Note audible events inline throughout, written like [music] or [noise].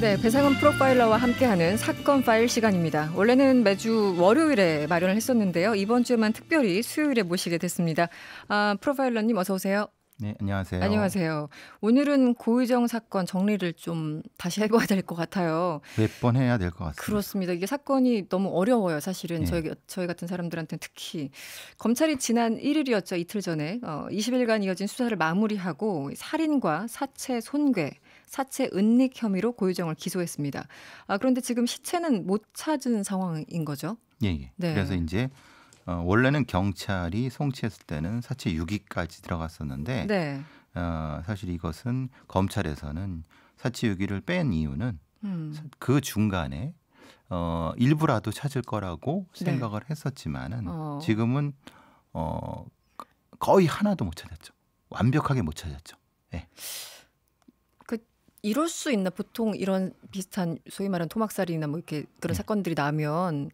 네, 배상은 프로파일러와 함께하는 사건 파일 시간입니다. 원래는 매주 월요일에 마련을 했었는데요. 이번 주에만 특별히 수요일에 모시게 됐습니다. 아, 프로파일러님 어서 오세요. 네, 안녕하세요. 안녕하세요. 오늘은 고의정 사건 정리를 좀 다시 해봐야 될 것 같아요. 몇 번 해야 될 것 같습니다. 그렇습니다. 이게 사건이 너무 어려워요. 사실은 네. 저희 저희 같은 사람들한테는 특히 검찰이 지난 1일이었죠. 이틀 전에 어, 20일간 이어진 수사를 마무리하고 살인과 사체 손괴 사체 은닉 혐의로 고유정을 기소했습니다. 아, 그런데 지금 시체는 못 찾은 상황인 거죠? 예. 예. 네. 그래서 이제 어, 원래는 경찰이 송치했을 때는 사체 유기까지 들어갔었는데 네. 어, 사실 이것은 검찰에서는 사체 유기를 뺀 이유는 음. 그 중간에 어, 일부라도 찾을 거라고 네. 생각을 네. 했었지만은 어. 지금은 어, 거의 하나도 못 찾았죠. 완벽하게 못 찾았죠. 예. 네. 이럴 수 있나 보통 이런 비슷한 소위 말하는 토막살이나 뭐 이렇게 그런 네. 사건들이 나면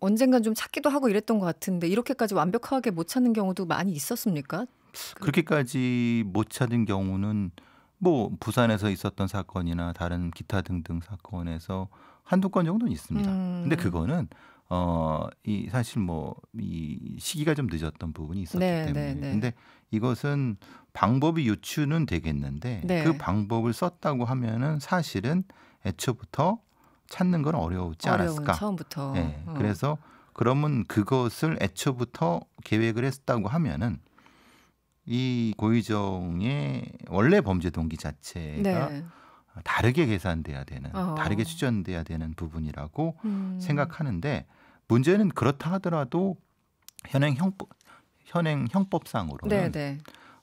언젠간 좀 찾기도 하고 이랬던 것 같은데 이렇게까지 완벽하게 못 찾는 경우도 많이 있었습니까? 그 그렇게까지 못 찾은 경우는 뭐 부산에서 있었던 사건이나 다른 기타 등등 사건에서 한두 건 정도는 있습니다. 음. 근데 그거는 어, 이 사실 뭐 이 시기가 좀 늦었던 부분이 있었기 네, 네 때문에. 네, 네. 근데 이것은 방법이 유추는 되겠는데 네. 그 방법을 썼다고 하면은 사실은 애초부터 찾는 건어려웠지 않았을까. 처음부터. 네, 어. 그래서 그러면 그것을 애초부터 계획을 했다고 하면은 이 고의정의 원래 범죄 동기 자체가 네. 다르게 계산돼야 되는, 어. 다르게 추전돼야 되는 부분이라고 음. 생각하는데 문제는 그렇다 하더라도 현행 형법 현행 형법상으로는 네, 네.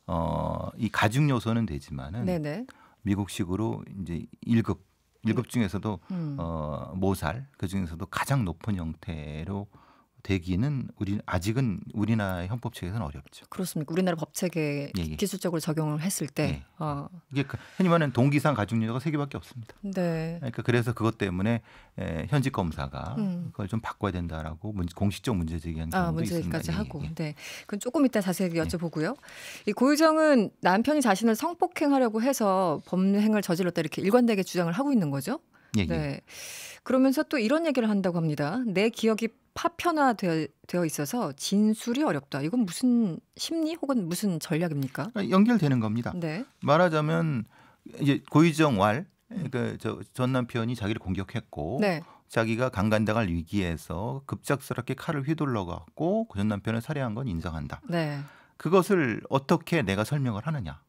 어, 이 가중 요소는 되지만은 네네. 네. 미국식으로 이제 1급 1급 중에서도 음. 어, 모살 그 중에서도 가장 높은 형태로 되기는 우리 아직은 우리나라 형법 체계에서는 어렵죠. 그렇습니까? 우리나라 법 체계 예, 예. 기술적으로 적용을 했을 때 예. 어. 이게 그러니까 흔히 말하 동기상 가중률가 세 개밖에 없습니다. 네. 그러니까 그래서 그것 때문에 에, 현직 검사가 음. 그걸 좀 바꿔야 된다라고 문제, 공식적 문제 제기한 경우도 아, 문제 있습니다. 예, 하고. 예. 네. 그건 조금 이따 자세히 여쭤보고요. 이 고유정은 남편이 자신을 성폭행하려고 해서 범행을 저질렀다 이렇게 일관되게 주장을 하고 있는 거죠? 예, 예. 네. 그러면서 또 이런 얘기를 한다고 합니다. 내 기억이 파편화되어 있어서 진술이 어렵다. 이건 무슨 심리 혹은 무슨 전략입니까? 아, 연결되는 겁니다. 네. 말하자면 이제 고의정 왈 그러니까 전 남편이 자기를 공격했고 네. 자기가 강간당할 위기에서 급작스럽게 칼을 휘둘러 갖고 그전 남편을 살해한 건 인정한다. 네. 그것을 어떻게 내가 설명을 하느냐.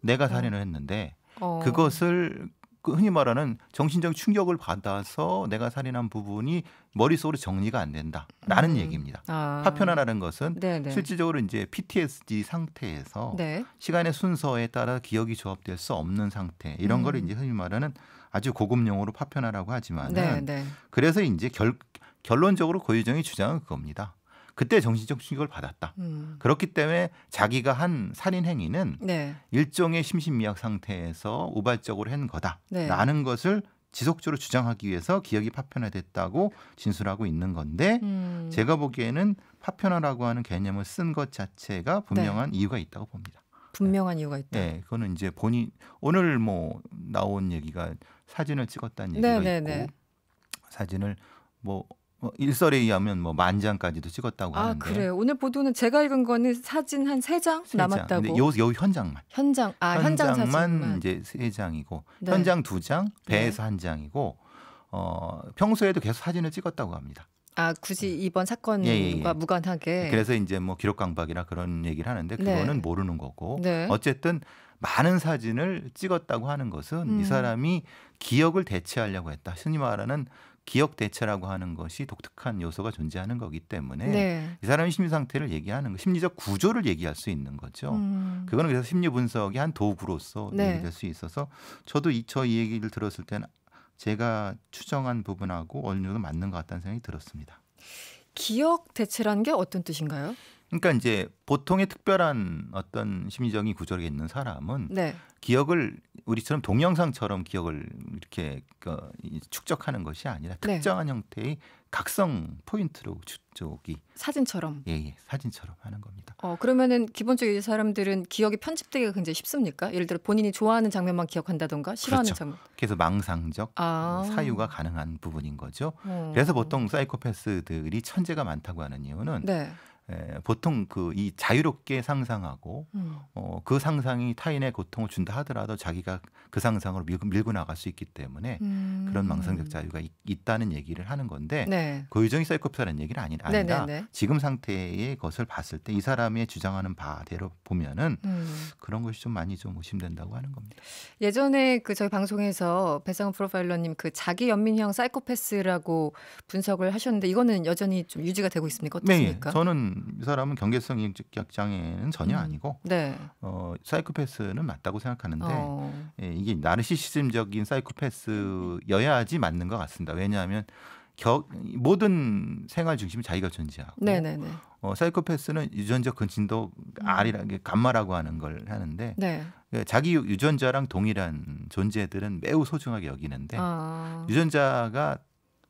내가 어. 살인을 했는데 어. 그것을 그 흔히 말하는 정신적 충격을 받아서 내가 살인한 부분이 머릿속으로 정리가 안 된다라는 음. 얘기입니다. 아. 파편화라는 것은 네네. 실질적으로 이제 PTSD 상태에서 네. 시간의 순서에 따라 기억이 조합될 수 없는 상태 이런 음. 걸 이제 흔히 말하는 아주 고급 용어로 파편화라고 하지만 은 네, 네. 그래서 이제 결, 결론적으로 고유정이주장한 그겁니다. 그때 정신적 충격을 받았다. 음. 그렇기 때문에 자기가 한 살인 행위는 네. 일종의 심신미약 상태에서 우발적으로 한 거다라는 네. 것을 지속적으로 주장하기 위해서 기억이 파편화됐다고 진술하고 있는 건데 음. 제가 보기에는 파편화라고 하는 개념을 쓴 것 자체가 네. 분명한 네. 이유가 있다고 봅니다. 분명한 이유가 네. 있다. 네, 그거는 이제 본인 오늘 뭐 나온 얘기가 사진을 찍었다는 얘기가 네네네. 네, 사진을 뭐뭐 일설에 의하면 뭐만 장까지도 찍었다고 아, 하는데. 아 그래요. 오늘 보도는 제가 읽은 거는 사진 한 세장 3장. 남았다고. 근데 요, 요 현장만. 현장 아 현장 사진만 이제 세 장이고 네. 현장 두 장, 네. 배에서 네. 한 장이고 어 평소에도 계속 사진을 찍었다고 합니다. 아 굳이 네. 이번 사건과 예, 예, 예. 무관하게. 그래서 이제 뭐 기록 강박이라 그런 얘기를 하는데 네. 그거는 네. 모르는 거고. 어쨌든 많은 사진을 찍었다고 하는 것은 음. 이 사람이 기억을 대체하려고 했다. 흔히 말하는 기억 대체라고 하는 것이 독특한 요소가 존재하는 거기 때문에 네. 이 사람의 심리 상태를 얘기하는 거, 심리적 구조를 얘기할 수 있는 거죠. 음. 그거는 그래서 심리 분석의 한 도구로서 네. 얘기될 수 있어서 저도 이저이 얘기를 들었을 때는 제가 추정한 부분하고 어느 정도 맞는 것 같다는 생각이 들었습니다. 기억 대체라는 게 어떤 뜻인가요? 그러니까 이제 보통의 특별한 어떤 심리적인 구조에 있는 사람은 네. 기억을 우리처럼 동영상처럼 기억을 이렇게 그 축적하는 것이 아니라 네. 특정한 네. 형태의 각성 포인트로 축적이 사진처럼 예예 예. 사진처럼 하는 겁니다. 어 그러면은 기본적으로 이 사람들은 기억이 편집되기가 굉장히 쉽습니까? 예를 들어 본인이 좋아하는 장면만 기억한다던가 싫어하는 그렇죠. 장면. 그래서 망상적 아. 뭐 사유가 가능한 부분인 거죠. 음. 그래서 보통 사이코패스들이 천재가 많다고 하는 이유는 네. 에, 예, 보통 그 이 자유롭게 상상하고 음. 어, 그 상상이 타인의 고통을 준다 하더라도 자기가 그 상상으로 밀고, 밀고 나갈 수 있기 때문에 음. 그런 망상적 자유가 있, 있다는 얘기를 하는 건데 네. 고유정이 사이코패스라는 얘기는 아니, 아니다. 네네네. 네, 네. 지금 상태의 것을 봤을 때 이 사람의 주장하는 바대로 보면은 음. 그런 것이 좀 많이 좀 의심된다고 하는 겁니다. 예전에 그 저희 방송에서 배상훈 프로파일러님 그 자기 연민형 사이코패스라고 분석을 하셨는데 이거는 여전히 좀 유지가 되고 있습니까? 어떻습니까? 네, 예. 저는 이 사람은 경계성 인격 장애는 전혀 음. 아니고 네. 어, 사이코패스는 맞다고 생각하는데 어. 예, 이게 나르시시즘적인 사이코패스여야지 맞는 것 같습니다. 왜냐하면 겨, 모든 생활 중심이 자기가 존재하고 네네네. 네, 네. 어, 사이코패스는 유전적 근친도 음. 알이라 감마라고 하는 걸 하는데 네. 예, 자기 유전자랑 동일한 존재들은 매우 소중하게 여기는데 아. 유전자가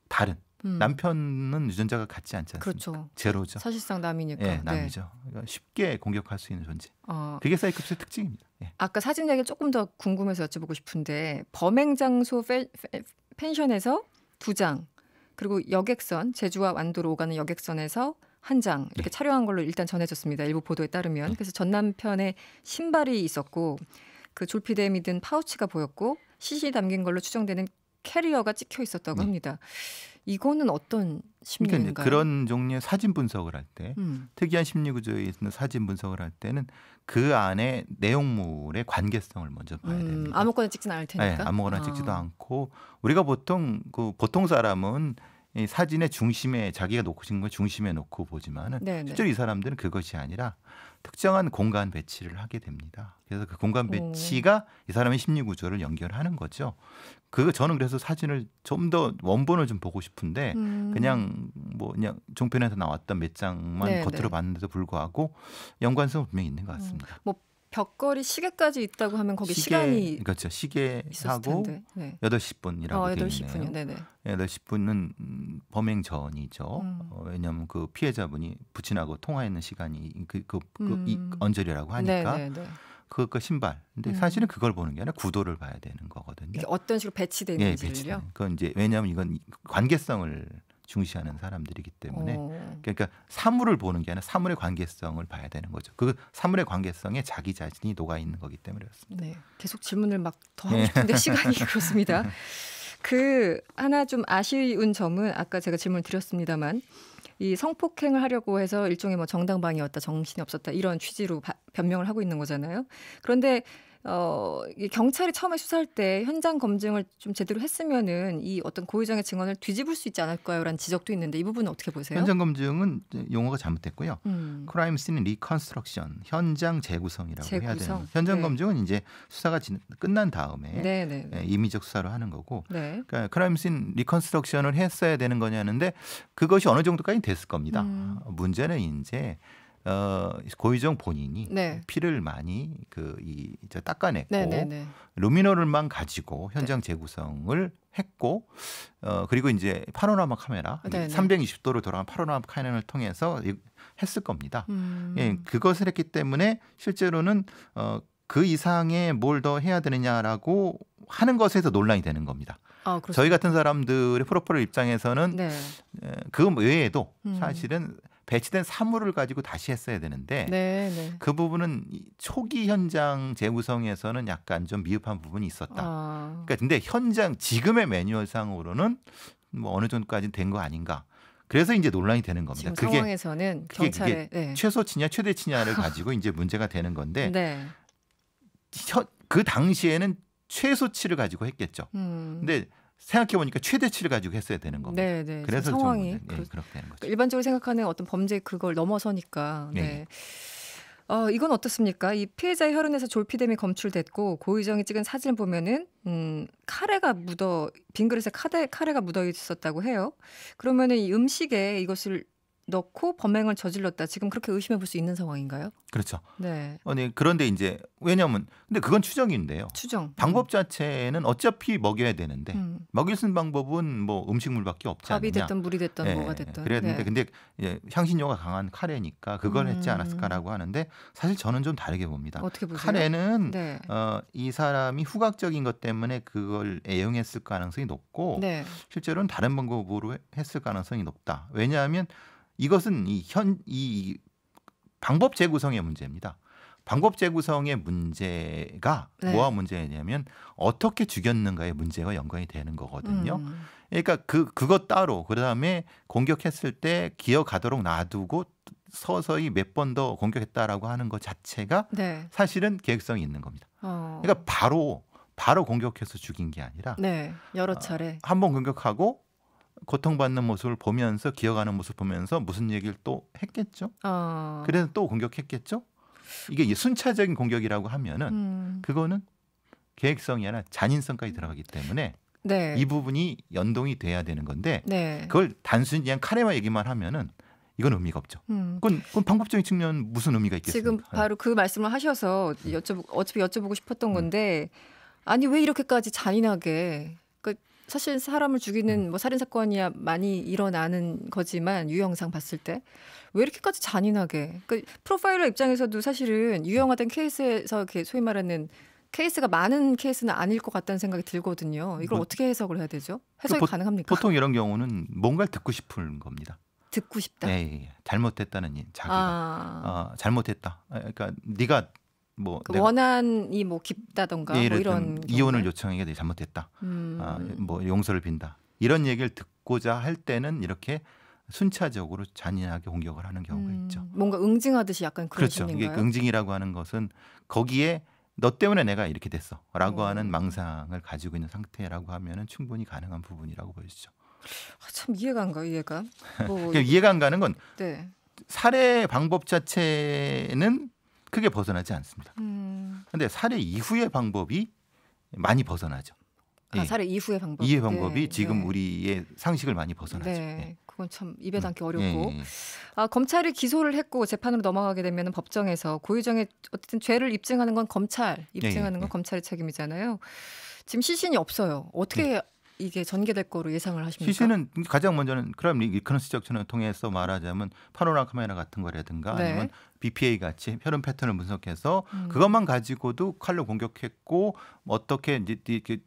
다른 음. 남편은 유전자가 같지 않지 않습니까? 그렇죠. 제로죠. 사실상 남이니까. 예, 네. 남이죠. 그러니까 쉽게 공격할 수 있는 존재. 어. 그게 사이코스의 특징입니다. 예. 아까 사진 이야기 조금 더 궁금해서 여쭤보고 싶은데 범행 장소 페, 페, 펜션에서 두 장, 그리고 여객선 제주와 완도로 오가는 여객선에서 한 장 이렇게 네. 촬영한 걸로 일단 전해졌습니다. 일부 보도에 따르면 네. 그래서 전 남편의 신발이 있었고 그 졸피대에 믿은 파우치가 보였고 시신이 담긴 걸로 추정되는 캐리어가 찍혀 있었다고 네. 합니다. 이거는 어떤 그러니까 심리인가요? 그러니까 그런 종류의 사진 분석을 할때 음. 특이한 심리 구조에 있는 사진 분석을 할 때는 그 안에 내용물의 관계성을 먼저 봐야 음, 됩니다. 아무거나 찍진 않을 테니까. 네, 아무거나 아. 찍지도 않고 우리가 보통 그 보통 사람은 이 사진의 중심에 자기가 놓고 싶은 걸 중심에 놓고 보지만은 네네. 네. 실제로 이 사람들은 그것이 아니라 특정한 공간 배치를 하게 됩니다. 그래서 그 공간 배치가 오. 이 사람의 심리 구조를 연결하는 거죠. 그 저는 그래서 사진을 좀 더 원본을 좀 보고 싶은데 음. 그냥 뭐 그냥 종편에서 나왔던 몇 장만 네, 네. 겉으로 봤는데도 불구하고 연관성은 분명히 있는 것 같습니다. 음. 뭐 벽걸이 시계까지 있다고 하면 거기 시계, 시간이 그렇죠. 그러니까 시계하고 네. 8시 분이라고 어, 8시 분 네네. 8시 분은 음, 범행 전이죠. 음. 어, 왜냐하면 그 피해자분이 부친하고 통화했는 시간이 그, 그, 그 음. 이, 언저리라고 하니까 네, 네, 네. 그것과 신발. 근데 음. 사실은 그걸 보는 게 아니라 구도를 봐야 되는 거거든요. 어떤 식으로 배치되는지를요. 예, 그건 이제 왜냐하면 이건 관계성을 중시하는 사람들이기 때문에 어. 그러니까 사물을 보는 게 아니라 사물의 관계성을 봐야 되는 거죠. 그 사물의 관계성에 자기 자신이 녹아 있는 거기 때문에그렇습니다 네, 계속 질문을 막 더 하고 네. 싶은데 [laughs] 시간이 그렇습니다. 그 하나 좀 아쉬운 점은 아까 제가 질문 을 드렸습니다만 이 성폭행을 하려고 해서 일종의 뭐 정당방위였다 정신이 없었다 이런 취지로 바, 변명을 하고 있는 거잖아요. 그런데 어, 경찰이 처음에 수사할 때 현장 검증을 좀 제대로 했으면은 이 어떤 고의정의 증언을 뒤집을 수 있지 않을까요라는 지적도 있는데 이 부분은 어떻게 보세요? 현장 검증은 용어가 잘못됐고요. 음. 크라임 씬은 리컨스트럭션, 현장 재구성이라고 재구성. 해야 되는. 현장 네. 검증은 이제 수사가 진, 끝난 다음에 네, 네, 네. 예, 임의적 수사로 하는 거고. 네. 그러니까 크라임 씬 리컨스트럭션을 했어야 되는 거냐는데 그것이 어느 정도까지 됐을 겁니다. 음. 문제는 이제 어, 고의정 본인이 네. 피를 많이 그이 닦아냈고 네네네. 네, 네. 루미노를만 가지고 네. 현장 재구성을 했고 어 그리고 이제 파노라마 카메라 네네. 360도로 돌아간 파노라마 카메라를 통해서 했을 겁니다. 음. 예, 그것을 했기 때문에 실제로는 어그 이상의 뭘 더 해야 되느냐라고 하는 것에서 논란이 되는 겁니다. 아, 저희 같은 사람들의 프로포를 입장에서는 네. 그 외에도 음. 사실은 음. 배치된 사물을 가지고 다시 했어야 되는데 네, 네. 그 부분은 초기 현장 재구성에서는 약간 좀 미흡한 부분이 있었다. 아. 그러니까 근데 현장 지금의 매뉴얼상으로는 뭐 어느 정도까지된 거 아닌가. 그래서 이제 논란이 되는 겁니다. 그게 상황에서는 경찰에 네. 최소치냐 최대치냐를 가지고 이제 문제가 되는 건데 네. 그 당시에는 최소치를 가지고 했겠죠. 음. 근데 생각해 보니까 최대치를 가지고 했어야 되는 겁니다. 네, 네. 그래서 상황이 네, 그렇, 그게 되는 거죠. 그러니까 일반적으로 생각하는 어떤 범죄 그걸 넘어서니까. 네. 네. 어, 이건 어떻습니까? 이 피해자의 혈흔에서 졸피뎀이 검출됐고 고의정이 찍은 사진 보면은 음, 카레가 묻어 빈 그릇에 카레, 카레가 묻어 있었다고 해요. 그러면은 이 음식에 이것을 넣고 범행을 저질렀다. 지금 그렇게 의심해 볼 수 있는 상황인가요? 그렇죠. 네. 아니 그런데 이제 왜냐하면 근데 그건 추정인데요. 추정. 음. 방법 자체는 어차피 먹여야 되는데 음. 먹일 수 방법은 뭐 음식물밖에 없지 밥이 않느 밥이 됐든 물이 됐든 네. 뭐가 예, 됐든. 그랬는데 네. 근데 예, 향신료가 강한 카레니까 그걸 음. 했지 않았을까라고 하는데 사실 저는 좀 다르게 봅니다. 어떻게 보세요? 카레는 네. 어, 이 사람이 후각적인 것 때문에 그걸 애용했을 가능성이 높고 네. 실제로는 다른 방법으로 했을 가능성이 높다. 왜냐하면 이것은 이 현이 이 방법 재구성의 문제입니다. 방법 재구성의 문제가 네. 뭐와 문제냐면 어떻게 죽였는가의 문제가 연관이 되는 거거든요. 음. 그러니까 그 그것 따로 그다음에 공격했을 때 기어가도록 놔두고 서서히 몇 번 더 공격했다라고 하는 것 자체가 네. 사실은 계획성이 있는 겁니다. 어. 그러니까 바로 바로 공격해서 죽인 게 아니라 네, 여러 아, 차례 어, 한번 공격하고 고통받는 모습을 보면서 기억하는 모습 보면서 무슨 얘기를 또 했겠죠. 어. 그래서 또 공격했겠죠. 이게 순차적인 공격이라고 하면은 음. 그거는 계획성이 아니라 잔인성까지 들어가기 때문에 네. 이 부분이 연동이 돼야 되는 건데 네. 그걸 단순히 그냥 카레마 얘기만 하면은 이건 의미가 없죠. 음. 그건, 그건 방법적인 측면 무슨 의미가 있겠습니까? 지금 네. 바로 그 말씀을 하셔서 음. 여쭤 어차피 여쭤보고 싶었던 음. 건데 아니 왜 이렇게까지 잔인하게 사실 사람을 죽이는 뭐 살인 사건이야 많이 일어나는 거지만 유영상 봤을 때 왜 이렇게까지 잔인하게? 그러니까 프로파일러 입장에서도 사실은 유형화된 케이스에서 이렇게 소위 말하는 케이스가 많은 케이스는 아닐 것 같다는 생각이 들거든요. 이걸 뭐, 어떻게 해석을 해야 되죠? 그 해석이 보, 가능합니까? 보통 이런 경우는 뭔가를 듣고 싶은 겁니다. 듣고 싶다. 예, 예, 예. 잘못했다는 자기가 아. 어, 잘못했다. 그러니까 네가 뭐그 원한이 뭐 깊다던가 예, 뭐 이런 이혼을 요청하게 되 잘못됐다. 음. 아, 뭐 용서를 빈다. 이런 얘기를 듣고자 할 때는 이렇게 순차적으로 잔인하게 공격을 하는 경우가 음. 있죠. 뭔가 응징하듯이 약간 그런 그렇죠. 이게 응징이라고 하는 것은 거기에 너 때문에 내가 이렇게 됐어라고 어. 하는 망상을 가지고 있는 상태라고 하면은 충분히 가능한 부분이라고 보여지죠. 아, 참 이해가 안 가요, 이해가. 뭐... [laughs] 그러니까 이해가 안 가는 건 네. 살해 방법 자체는 크게 벗어나지 않습니다. 그런데 음. 살해 이후의 방법이 많이 벗어나죠. 아, 예. 살해 이후의 방법. 이후의 방법이 네, 지금 네. 우리의 상식을 많이 벗어나죠. 네. 예. 그건 참 입에 담기 음. 어렵고 예, 예, 예. 아, 검찰이 기소를 했고 재판으로 넘어가게 되면 법정에서 고유정의 어쨌든 죄를 입증하는 건 검찰, 입증하는 예. 건 검찰의 책임이잖아요. 지금 시신이 없어요. 어떻게 네. 이게 전개될 거로 예상을 하십니까? 시세는 가장 먼저는 그럼 이크너스적 전을 통해서 말하자면 파노라 카메라 같은 거라든가 네. 아니면 BPA 같이 혈흔 패턴을 분석해서 음. 그것만 가지고도 칼로 공격했고 어떻게 이렇게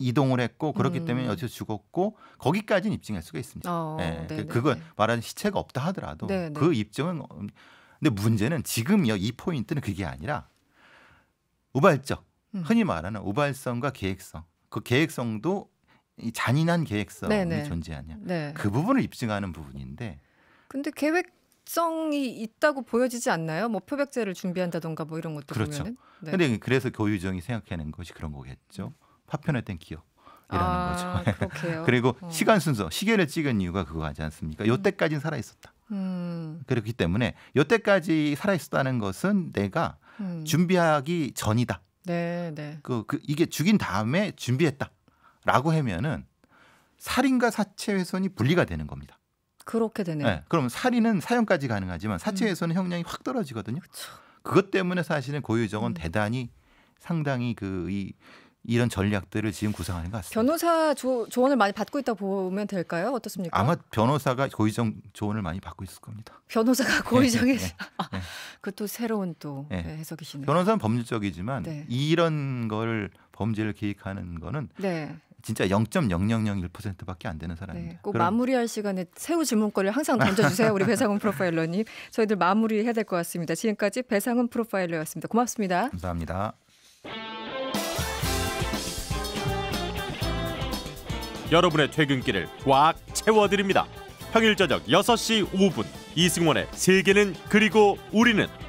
이동을 했고 그렇기 음. 때문에 어째 죽었고 거기까지는 입증할 수가 있습니다. 어, 예, 네, 그 네. 그건 네. 말하는 시체가 없다 하더라도 네네. 네. 그 입증은 어, 근데 문제는 지금요 이 포인트는 그게 아니라 우발적 음. 흔히 말하는 우발성과 계획성 그 계획성도 이 잔인한 계획성이 네네. 존재하냐 네. 그 부분을 입증하는 부분인데 근데 계획성이 있다고 보여지지 않나요? 뭐 표백제를 준비한다던가 뭐 이런 것도 그렇죠. 보면은 네. 근데 그래서 교유정이 생각하는 것이 그런 거겠죠. 파편화된 기억. 이라는 아, 거죠. [laughs] 네. 그리고 어. 시간 순서 시계를 찍은 이유가 그거 하지 않습니까? 음. 요때까지는 살아 있었다. 음. 그렇기 때문에 요때까지 살아 있었다는 것은 내가 음. 준비하기 전이다. 네, 네. 그, 그 이게 죽인 다음에 준비했다. 라고 하면은 살인과 사체 훼손이 분리가 되는 겁니다. 그렇게 되네요. 네, 그럼 살인은 사형까지 가능하지만 사체 음. 훼손은 형량이 확 떨어지거든요. 그쵸. 그것 때문에 사실은 고유정은 음. 대단히 상당히 그 이 이런 전략들을 지금 구상하는 것 같습니다. 변호사 조, 언을 많이 받고 있다 보면 될까요? 어떻습니까? 아마 변호사가 고의정 조언을 많이 받고 있을 겁니다. 변호사가 고의정의 네, 네, 네. 그또 새로운 또 예. 그 해석이시네요. 변호사는 법률적이지만 네. 이런 거를 범죄를 기획하는 거는 네. 진짜 0.0001%밖에 안 되는 사람입니다. 네, 꼭 그럼... 마무리할 시간에 새우 질문거리를 항상 던져주세요. 우리 배상훈 프로파일러님. 저희들 마무리해야 될 것 같습니다. 지금까지 배상훈 프로파일러였습니다. 고맙습니다. 감사합니다. 여러분의 퇴근길을 꽉 채워드립니다. 평일 저녁 6시 5분 이승원의 세계는 그리고 우리는